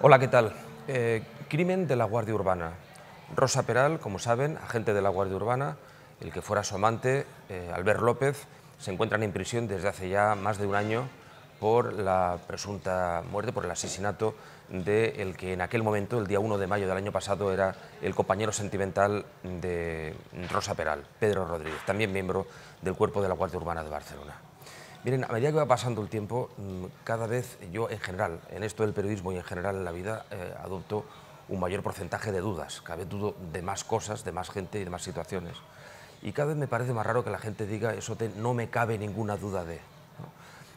Hola, ¿qué tal? Eh, crimen de la Guardia Urbana. Rosa Peral, como saben, agente de la Guardia Urbana, el que fuera su amante, eh, Albert López, se encuentran en prisión desde hace ya más de un año por la presunta muerte, por el asesinato de el que en aquel momento, el día 1 de mayo del año pasado, era el compañero sentimental de Rosa Peral, Pedro Rodríguez, también miembro del cuerpo de la Guardia Urbana de Barcelona. Miren, a medida que va pasando el tiempo, mm, cada vez yo en general, en esto del periodismo y en general en la vida, eh, adopto un mayor porcentaje de dudas. Cada vez dudo de más cosas, de más gente y de más situaciones. Y cada vez me parece más raro que la gente diga, eso te, no me cabe ninguna duda de.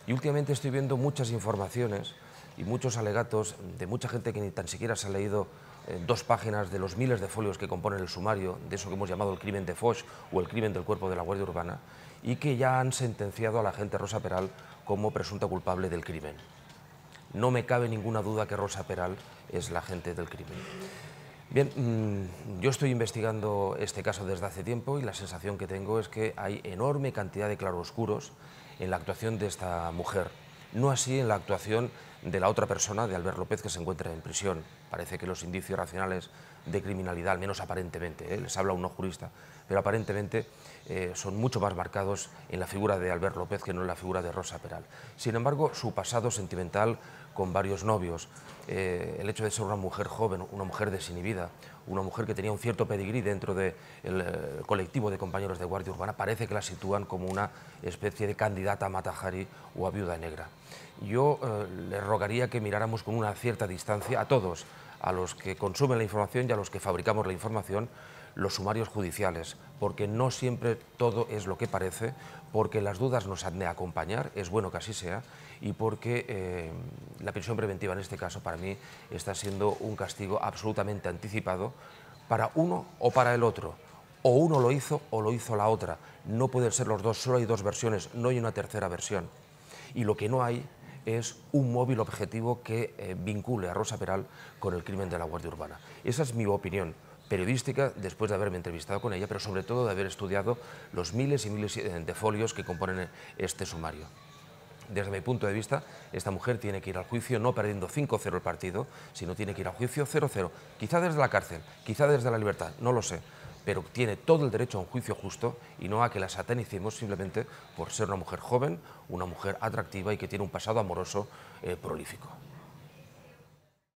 Y últimamente estoy viendo muchas informaciones y muchos alegatos de mucha gente que ni tan siquiera se ha leído eh, dos páginas de los miles de folios que componen el sumario de eso que hemos llamado el crimen de Foch o el crimen del cuerpo de la Guardia Urbana y que ya han sentenciado a la gente Rosa Peral como presunta culpable del crimen. No me cabe ninguna duda que Rosa Peral es la gente del crimen. Bien, mm, yo estoy investigando este caso desde hace tiempo y la sensación que tengo es que hay enorme cantidad de claroscuros en la actuación de esta mujer, no así en la actuación de la otra persona, de Albert López, que se encuentra en prisión. Parece que los indicios racionales de criminalidad, al menos aparentemente, ¿eh? les habla uno jurista, pero aparentemente eh, son mucho más marcados en la figura de Albert López que no en la figura de Rosa Peral. Sin embargo, su pasado sentimental con varios novios, eh, el hecho de ser una mujer joven, una mujer desinhibida, una mujer que tenía un cierto pedigrí dentro del colectivo de compañeros de Guardia Urbana, parece que la sitúan como una especie de candidata a Matajari o a viuda negra yo eh, le rogaría que miráramos con una cierta distancia a todos, a los que consumen la información y a los que fabricamos la información, los sumarios judiciales, porque no siempre todo es lo que parece, porque las dudas nos han de acompañar, es bueno que así sea, y porque eh, la prisión preventiva en este caso para mí está siendo un castigo absolutamente anticipado para uno o para el otro. O uno lo hizo o lo hizo la otra. No pueden ser los dos, solo hay dos versiones, no hay una tercera versión. Y lo que no hay es un móvil objetivo que eh, vincule a Rosa Peral con el crimen de la Guardia Urbana. Esa es mi opinión periodística después de haberme entrevistado con ella, pero sobre todo de haber estudiado los miles y miles eh, de folios que componen eh, este sumario. Desde mi punto de vista, esta mujer tiene que ir al juicio no perdiendo 5-0 el partido, sino tiene que ir al juicio 0-0, quizá desde la cárcel, quizá desde la libertad, no lo sé, pero tiene todo el derecho a un juicio justo y no a que la satanicemos simplemente por ser una mujer joven, una mujer atractiva y que tiene un pasado amoroso eh, prolífico.